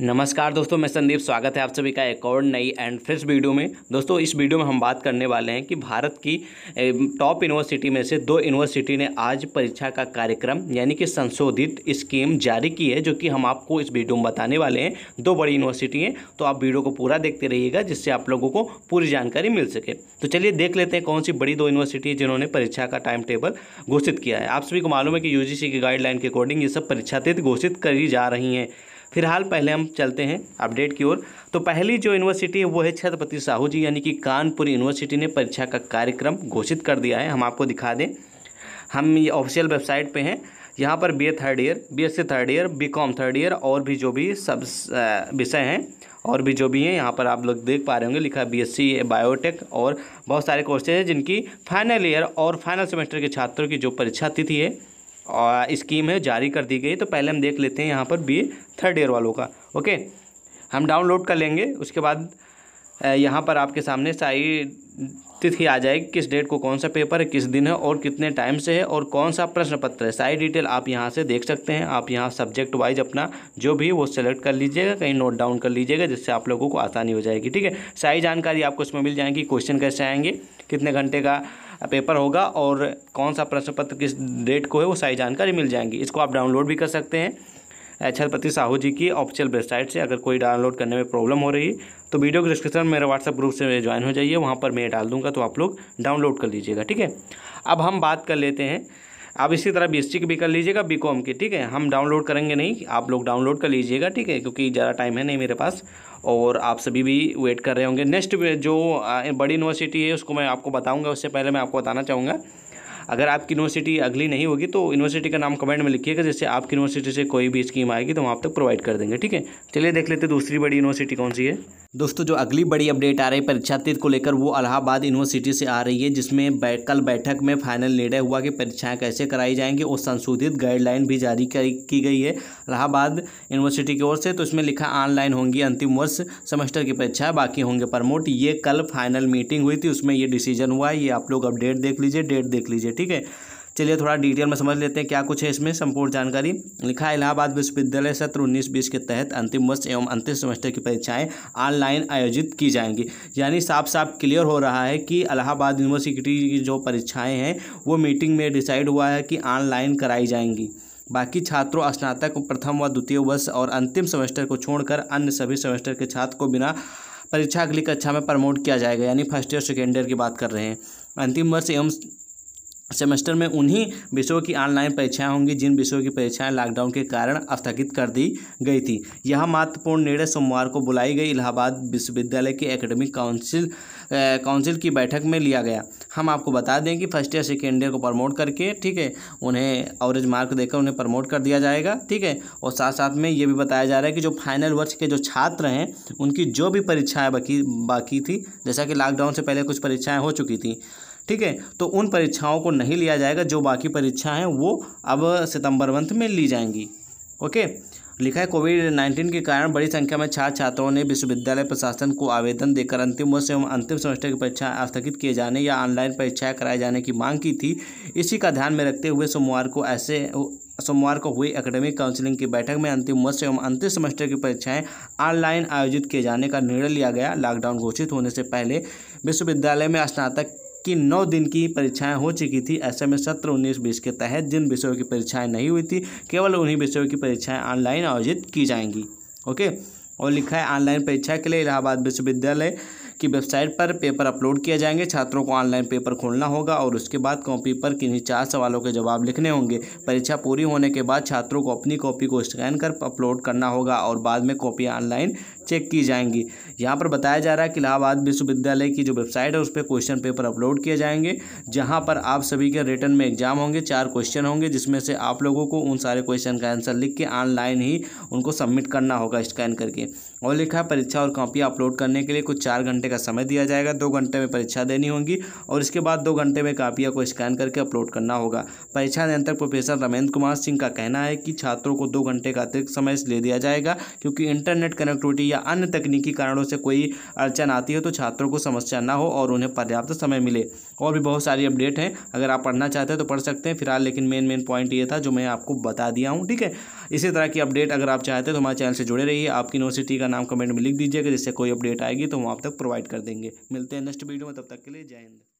नमस्कार दोस्तों मैं संदीप स्वागत है आप सभी का एक और नई एंड फ्रेश वीडियो में दोस्तों इस वीडियो में हम बात करने वाले हैं कि भारत की टॉप यूनिवर्सिटी में से दो यूनिवर्सिटी ने आज परीक्षा का कार्यक्रम यानी कि संशोधित स्कीम जारी की है जो कि हम आपको इस वीडियो में बताने वाले हैं दो बड़ी यूनिवर्सिटी हैं तो आप वीडियो को पूरा देखते रहिएगा जिससे आप लोगों को पूरी जानकारी मिल सके तो चलिए देख लेते हैं कौन सी बड़ी दो यूनिवर्सिटी है जिन्होंने परीक्षा का टाइम टेबल घोषित किया है आप सभी को मालूम है कि यू की गाइडलाइन के अकॉर्डिंग ये सब परीक्षा तिथि घोषित करी जा रही हैं फिलहाल पहले हम चलते हैं अपडेट की ओर तो पहली जो यूनिवर्सिटी है वो है छत्रपति साहू जी यानी कि कानपुर यूनिवर्सिटी ने परीक्षा का कार्यक्रम घोषित कर दिया है हम आपको दिखा दें हम ये ऑफिशियल वेबसाइट पे हैं यहाँ पर B A third year B S C third year B com third year और भी जो भी सब विषय हैं और भी जो भी हैं यहाँ पर आप लोग देख पा रहे होंगे लिखा बी एस सी बायोटेक और बहुत सारे कोर्सेज हैं जिनकी फाइनल ईयर और फाइनल सेमेस्टर के छात्रों की जो परीक्षा तिथि है स्कीम है जारी कर दी गई तो पहले हम देख लेते हैं यहाँ पर बी थर्ड ईयर वालों का ओके हम डाउनलोड कर लेंगे उसके बाद यहाँ पर आपके सामने सारी तिथि आ जाएगी किस डेट को कौन सा पेपर है किस दिन है और कितने टाइम से है और कौन सा प्रश्न पत्र है सारी डिटेल आप यहाँ से देख सकते हैं आप यहाँ सब्जेक्ट वाइज अपना जो भी वो सेलेक्ट कर लीजिएगा कहीं नोट डाउन कर लीजिएगा जिससे आप लोगों को आसानी हो जाएगी ठीक है सारी जानकारी आपको इसमें मिल जाएगी क्वेश्चन कैसे आएंगे कितने घंटे का पेपर होगा और कौन सा प्रश्न पत्र किस डेट को है वो सारी जानकारी मिल जाएंगी इसको आप डाउनलोड भी कर सकते हैं छत्रपति साहू जी की ऑफिशियल वेबसाइट से अगर कोई डाउनलोड करने में प्रॉब्लम हो रही तो वीडियो के डिस्क्रिप्शन में मेरा व्हाट्सअप ग्रुप से ज्वाइन हो जाइए वहाँ पर मैं डाल दूँगा तो आप लोग डाउनलोड कर लीजिएगा ठीक है अब हम बात कर लेते हैं आप इसी तरह बी एस की भी कर लीजिएगा बी कॉम की ठीक है हम डाउनलोड करेंगे नहीं आप लोग डाउनलोड कर लीजिएगा ठीक है क्योंकि ज़्यादा टाइम है नहीं मेरे पास और आप सभी भी वेट कर रहे होंगे नेक्स्ट जो बड़ी यूनिवर्सिटी है उसको मैं आपको बताऊँगा उससे पहले मैं आपको बताना चाहूँगा अगर आपकी यूनिवर्सिटी अगली नहीं होगी तो यूनिवर्सिटी का नाम कमेंट में लिखिएगा जैसे आपकी यूनिवर्सिटी से कोई भी स्कीम आएगी तो हम आप तक प्रोवाइड कर देंगे ठीक है चलिए देख लेते दूसरी बड़ी यूनिवर्सिटी कौन सी है दोस्तों जो अगली बड़ी अपडेट आ रही है परीक्षा तिथि को लेकर वो अलाहाबाद यूनिवर्सिटी से आ रही है जिसमें बै, कल बैठक में फाइनल निर्णय हुआ कि परीक्षाएं कैसे कराई जाएंगी और संशोधित गाइडलाइन भी जारी की गई है अलाहाबाद यूनिवर्सिटी की ओर से तो इसमें लिखा ऑनलाइन होंगी अंतिम वर्ष सेमेस्टर की परीक्षाएँ बाकी होंगे प्रमोट ये कल फाइनल मीटिंग हुई थी उसमें ये डिसीजन हुआ है ये आप लोग अपडेट देख लीजिए डेट देख लीजिए ठीक है चलिए थोड़ा डिटेल में समझ लेते हैं क्या कुछ है इसमें संपूर्ण जानकारी लिखा है इलाहाबाद विश्वविद्यालय सत्र उन्नीस बीस के तहत अंतिम वर्ष एवं अंतिम सेमेस्टर की परीक्षाएँ ऑनलाइन आयोजित की जाएंगी यानी साफ साफ क्लियर हो रहा है कि इलाहाबाद यूनिवर्सिटी की जो परीक्षाएँ हैं वो मीटिंग में डिसाइड हुआ है कि ऑनलाइन कराई जाएंगी बाकी छात्रों स्नातक प्रथम व द्वितीय वर्ष और अंतिम सेमेस्टर को छोड़कर अन्य सभी सेमेस्टर के छात्र को बिना परीक्षा के लिए कक्षा में प्रमोट किया जाएगा यानी फर्स्ट ईयर सेकेंड ईयर की बात कर रहे हैं अंतिम वर्ष एवं सेमेस्टर में उन्हीं विषयों की ऑनलाइन परीक्षाएं होंगी जिन विषयों की परीक्षाएं लॉकडाउन के कारण स्थगित कर दी गई थी यह महत्वपूर्ण निर्णय सोमवार को बुलाई गई इलाहाबाद विश्वविद्यालय के एकेडमिक काउंसिल काउंसिल की बैठक में लिया गया हम आपको बता दें कि फर्स्ट ईयर सेकेंड ईयर को प्रमोट करके ठीक है उन्हें एवरेज मार्क देकर उन्हें प्रमोट कर दिया जाएगा ठीक है और साथ साथ में ये भी बताया जा रहा है कि जो फाइनल वर्ष के जो छात्र हैं उनकी जो भी परीक्षाएँ बाकी बाकी थी जैसा कि लॉकडाउन से पहले कुछ परीक्षाएँ हो चुकी थी ठीक है तो उन परीक्षाओं को नहीं लिया जाएगा जो बाकी परीक्षा हैं वो अब सितंबर मंथ में ली जाएंगी ओके लिखा है कोविड नाइन्टीन के कारण बड़ी संख्या में छात्र छात्राओं ने विश्वविद्यालय प्रशासन को आवेदन देकर अंतिम वर्ष एवं अंतिम सेमेस्टर की परीक्षा स्थगित किए जाने या ऑनलाइन परीक्षाएं कराए जाने की मांग की थी इसी का ध्यान में रखते हुए सोमवार को ऐसे सोमवार को हुई एकेडमिक काउंसिलिंग की बैठक में अंतिम वर्ष एवं अंतिम सेमेस्टर की परीक्षाएं ऑनलाइन आयोजित किए जाने का निर्णय लिया गया लॉकडाउन घोषित होने से पहले विश्वविद्यालय में स्नातक कि नौ दिन की परीक्षाएं हो चुकी थी ऐसे में सत्र उन्नीस बीस के तहत जिन विषयों की परीक्षाएं नहीं हुई थी केवल उन्हीं विषयों की परीक्षाएं ऑनलाइन आयोजित की जाएंगी ओके और लिखा है ऑनलाइन परीक्षा के लिए इलाहाबाद विश्वविद्यालय की वेबसाइट पर पेपर अपलोड किए जाएंगे छात्रों को ऑनलाइन पेपर खोलना होगा और उसके बाद कॉपी पर किन्हीं चार सवालों के जवाब लिखने होंगे परीक्षा पूरी होने के बाद छात्रों को अपनी कॉपी को स्कैन कर अपलोड करना होगा और बाद में कॉपी ऑनलाइन चेक की जाएंगी यहाँ पर बताया जा रहा है कि इलाहाबाद विश्वविद्यालय की जो वेबसाइट है उस पर क्वेश्चन पेपर अपलोड किए जाएंगे जहाँ पर आप सभी के रिटर्न में एग्जाम होंगे चार क्वेश्चन होंगे जिसमें से आप लोगों को उन सारे क्वेश्चन का आंसर लिख के ऑनलाइन ही उनको सबमिट करना होगा स्कैन करके और लिखा है परीक्षा और कॉपी अपलोड करने के लिए कुछ चार घंटे का समय दिया जाएगा दो घंटे में परीक्षा देनी होगी और इसके बाद दो घंटे में कापियाँ को स्कैन करके अपलोड करना होगा परीक्षा नियंत्रक प्रोफेसर रमेंद्र कुमार सिंह का कहना है कि छात्रों को दो घंटे का अतिरिक्त समय ले दिया जाएगा क्योंकि इंटरनेट कनेक्टिविटी या या अन्य तकनीकी कारणों से कोई अड़चन आती हो तो छात्रों को समस्या ना हो और उन्हें पर्याप्त समय मिले और भी बहुत सारी अपडेट हैं अगर आप पढ़ना चाहते हैं तो पढ़ सकते हैं फिलहाल लेकिन मेन मेन पॉइंट ये था जो मैं आपको बता दिया हूँ ठीक है इसी तरह की अपडेट अगर आप चाहते हैं तो हमारे चैनल से जुड़े रहिए आपकी यूनिवर्सिटी का नाम कमेंट में लिख दीजिएगा जिससे कोई अपडेट आएगी तो हम आप तक प्रोवाइड कर देंगे मिलते हैं नेक्स्ट वीडियो में तब तक के लिए जय हिंद